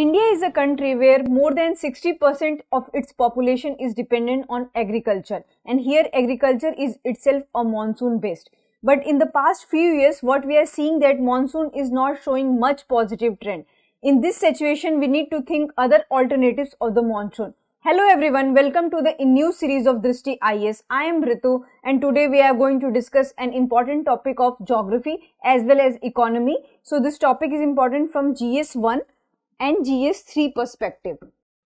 India is a country where more than 60% of its population is dependent on agriculture and here agriculture is itself a monsoon based. But in the past few years what we are seeing that monsoon is not showing much positive trend. In this situation we need to think other alternatives of the monsoon. Hello everyone, welcome to the new series of Drishti IS. I am Ritu and today we are going to discuss an important topic of geography as well as economy. So this topic is important from GS1 and GS3 perspective.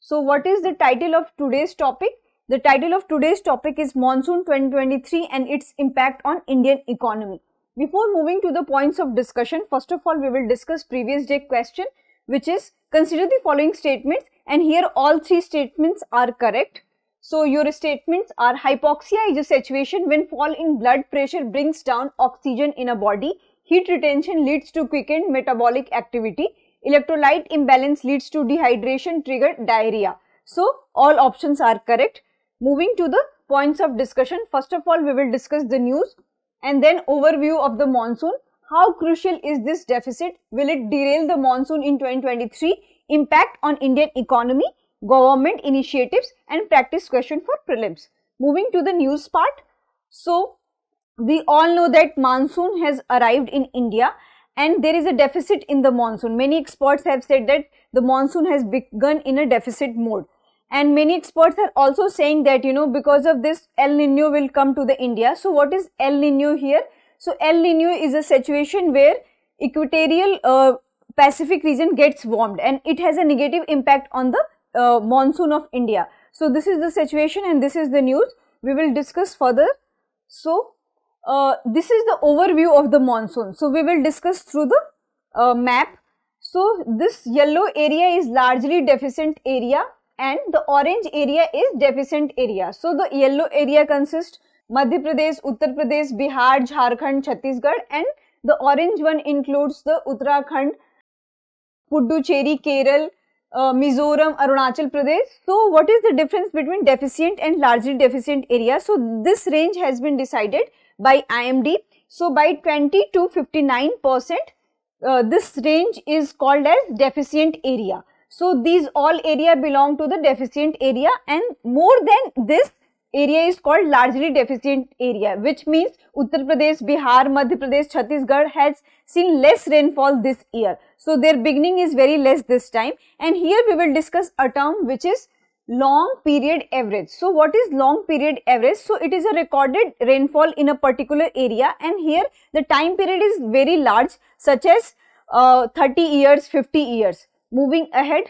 So what is the title of today's topic? The title of today's topic is Monsoon 2023 and its impact on Indian economy. Before moving to the points of discussion, first of all, we will discuss previous day question, which is consider the following statements and here all three statements are correct. So your statements are hypoxia is a situation when fall in blood pressure brings down oxygen in a body, heat retention leads to quickened metabolic activity, Electrolyte imbalance leads to dehydration triggered diarrhea. So, all options are correct. Moving to the points of discussion, first of all we will discuss the news and then overview of the monsoon. How crucial is this deficit? Will it derail the monsoon in 2023? Impact on Indian economy, government initiatives and practice question for prelims. Moving to the news part. So, we all know that monsoon has arrived in India and there is a deficit in the monsoon. Many experts have said that the monsoon has begun in a deficit mode. And many experts are also saying that, you know, because of this El Nino will come to the India. So what is El Nino here? So El Nino is a situation where equatorial uh, Pacific region gets warmed and it has a negative impact on the uh, monsoon of India. So this is the situation and this is the news. We will discuss further. So uh, this is the overview of the monsoon. So, we will discuss through the uh, map. So, this yellow area is largely deficient area and the orange area is deficient area. So, the yellow area consists Madhya Pradesh, Uttar Pradesh, Bihar, Jharkhand, Chhattisgarh and the orange one includes the Uttarakhand, Puducherry, Kerala, uh, Mizoram, Arunachal Pradesh. So, what is the difference between deficient and largely deficient area? So, this range has been decided by IMD. So, by 20 to 59 percent, uh, this range is called as deficient area. So, these all area belong to the deficient area and more than this area is called largely deficient area which means Uttar Pradesh, Bihar, Madhya Pradesh, Chhattisgarh has seen less rainfall this year. So, their beginning is very less this time and here we will discuss a term which is long period average. So what is long period average? So it is a recorded rainfall in a particular area and here the time period is very large such as uh, 30 years, 50 years. Moving ahead.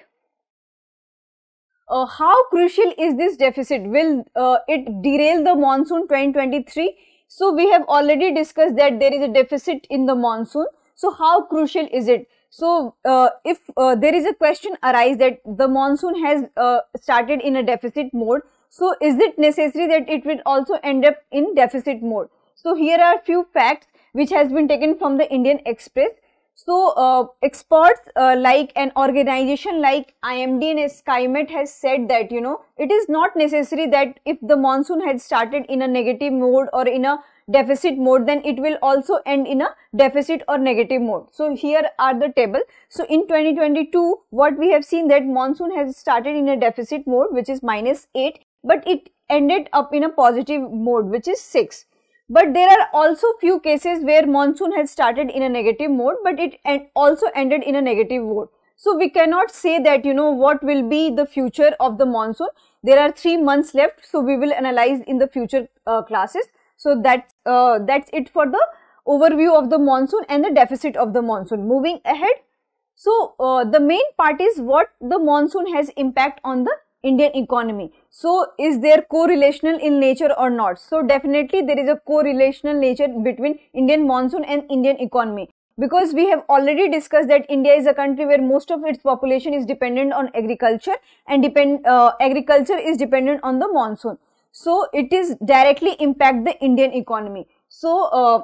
Uh, how crucial is this deficit? Will uh, it derail the monsoon 2023? So we have already discussed that there is a deficit in the monsoon. So how crucial is it? So, uh, if uh, there is a question arise that the monsoon has uh, started in a deficit mode, so is it necessary that it will also end up in deficit mode? So, here are few facts which has been taken from the Indian Express. So, uh, experts uh, like an organization like IMD and SkyMet has said that, you know, it is not necessary that if the monsoon had started in a negative mode or in a deficit mode then it will also end in a deficit or negative mode. So here are the table. So in 2022 what we have seen that monsoon has started in a deficit mode which is minus 8 but it ended up in a positive mode which is 6. But there are also few cases where monsoon has started in a negative mode but it also ended in a negative mode. So we cannot say that you know what will be the future of the monsoon. There are three months left so we will analyze in the future uh, classes. So that uh, that's it for the overview of the monsoon and the deficit of the monsoon. Moving ahead, so uh, the main part is what the monsoon has impact on the Indian economy. So is there correlational in nature or not? So definitely there is a correlational nature between Indian monsoon and Indian economy because we have already discussed that India is a country where most of its population is dependent on agriculture and depend uh, agriculture is dependent on the monsoon so it is directly impact the indian economy so uh,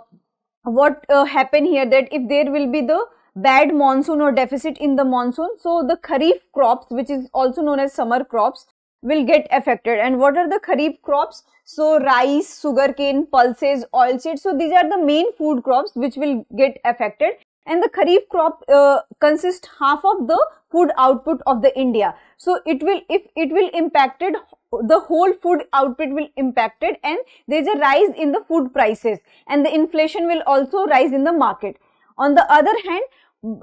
what uh, happen here that if there will be the bad monsoon or deficit in the monsoon so the kharif crops which is also known as summer crops will get affected and what are the kharif crops so rice sugarcane pulses oilseed so these are the main food crops which will get affected and the kharif crop uh, consists half of the food output of the india so it will if it will impacted the whole food output will impacted and there is a rise in the food prices and the inflation will also rise in the market on the other hand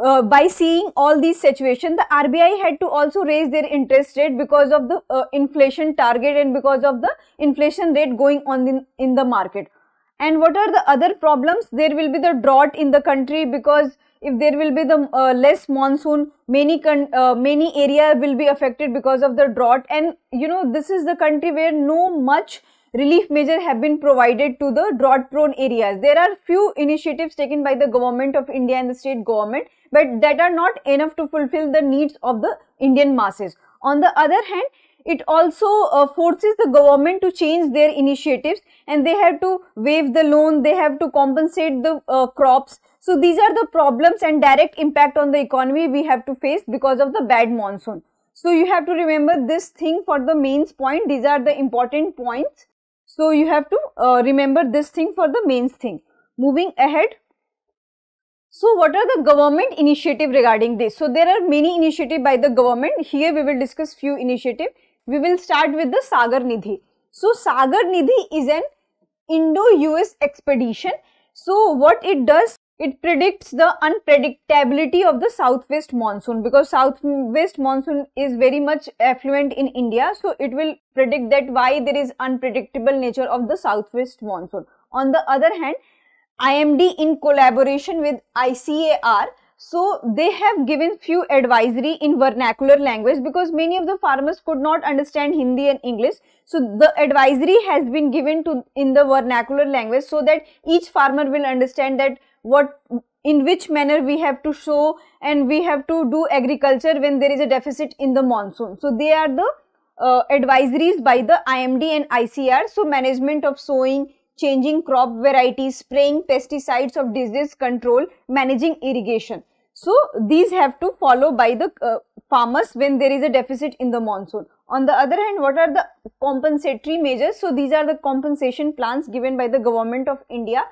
uh, by seeing all these situation the rbi had to also raise their interest rate because of the uh, inflation target and because of the inflation rate going on in, in the market and what are the other problems there will be the drought in the country because if there will be the uh, less monsoon many uh, many area will be affected because of the drought and you know this is the country where no much relief measure have been provided to the drought prone areas there are few initiatives taken by the government of india and the state government but that are not enough to fulfill the needs of the indian masses on the other hand it also uh, forces the government to change their initiatives and they have to waive the loan, they have to compensate the uh, crops. So, these are the problems and direct impact on the economy we have to face because of the bad monsoon. So, you have to remember this thing for the mains point, these are the important points. So, you have to uh, remember this thing for the mains thing. Moving ahead. So, what are the government initiative regarding this? So, there are many initiative by the government. Here we will discuss few initiative we will start with the Sagar Nidhi. So Sagar Nidhi is an Indo-US expedition. So what it does, it predicts the unpredictability of the southwest monsoon because southwest monsoon is very much affluent in India. So it will predict that why there is unpredictable nature of the southwest monsoon. On the other hand, IMD in collaboration with ICAR so they have given few advisory in vernacular language because many of the farmers could not understand Hindi and English. So the advisory has been given to in the vernacular language so that each farmer will understand that what in which manner we have to sow and we have to do agriculture when there is a deficit in the monsoon. So they are the uh, advisories by the IMD and ICR. So management of sowing, changing crop varieties, spraying pesticides of disease control, managing irrigation. So, these have to follow by the uh, farmers when there is a deficit in the monsoon. On the other hand, what are the compensatory measures? So, these are the compensation plans given by the government of India.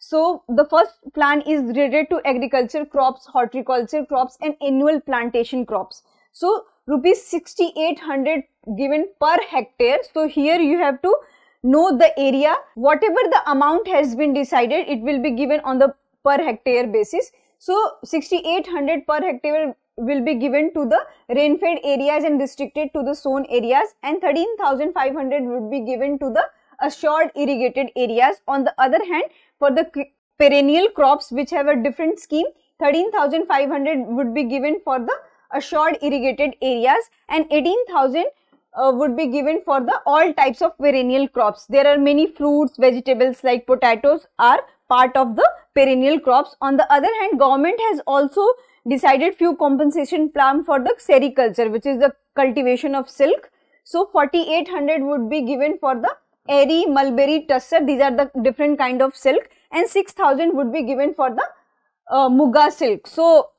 So, the first plan is related to agriculture crops, horticulture crops and annual plantation crops. So, rupees 6800 given per hectare. So, here you have to know the area. Whatever the amount has been decided, it will be given on the per hectare basis. So 6800 per hectare will be given to the rainfed areas and restricted to the sown areas and 13500 would be given to the assured irrigated areas. On the other hand, for the perennial crops which have a different scheme, 13500 would be given for the assured irrigated areas and 18000 uh, would be given for the all types of perennial crops. There are many fruits, vegetables like potatoes are part of the perennial crops. On the other hand, government has also decided few compensation plan for the sericulture, which is the cultivation of silk. So 4800 would be given for the airy, mulberry, tusser, these are the different kind of silk and 6000 would be given for the uh, muga silk. So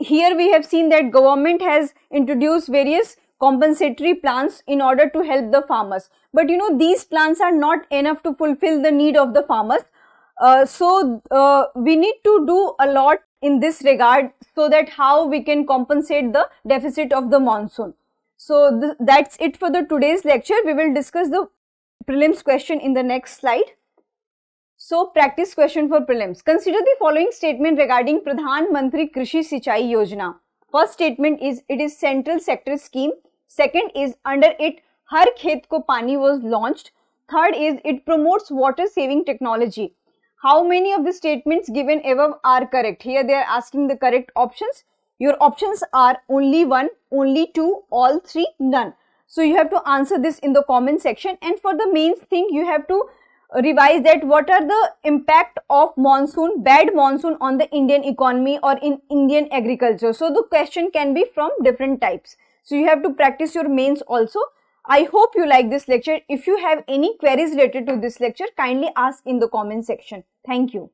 here we have seen that government has introduced various compensatory plans in order to help the farmers. But you know these plans are not enough to fulfill the need of the farmers. Uh, so uh, we need to do a lot in this regard so that how we can compensate the deficit of the monsoon. So th that's it for the today's lecture. We will discuss the prelims question in the next slide. So practice question for prelims. Consider the following statement regarding Pradhan Mantri Krishi Sichai Yojana. First statement is it is central sector scheme. Second is under it Har Khet Ko Pani was launched. Third is it promotes water saving technology how many of the statements given above are correct. Here they are asking the correct options. Your options are only one, only two, all three, none. So you have to answer this in the comment section and for the main thing you have to revise that what are the impact of monsoon, bad monsoon on the Indian economy or in Indian agriculture. So the question can be from different types. So you have to practice your mains also. I hope you like this lecture. If you have any queries related to this lecture, kindly ask in the comment section. Thank you.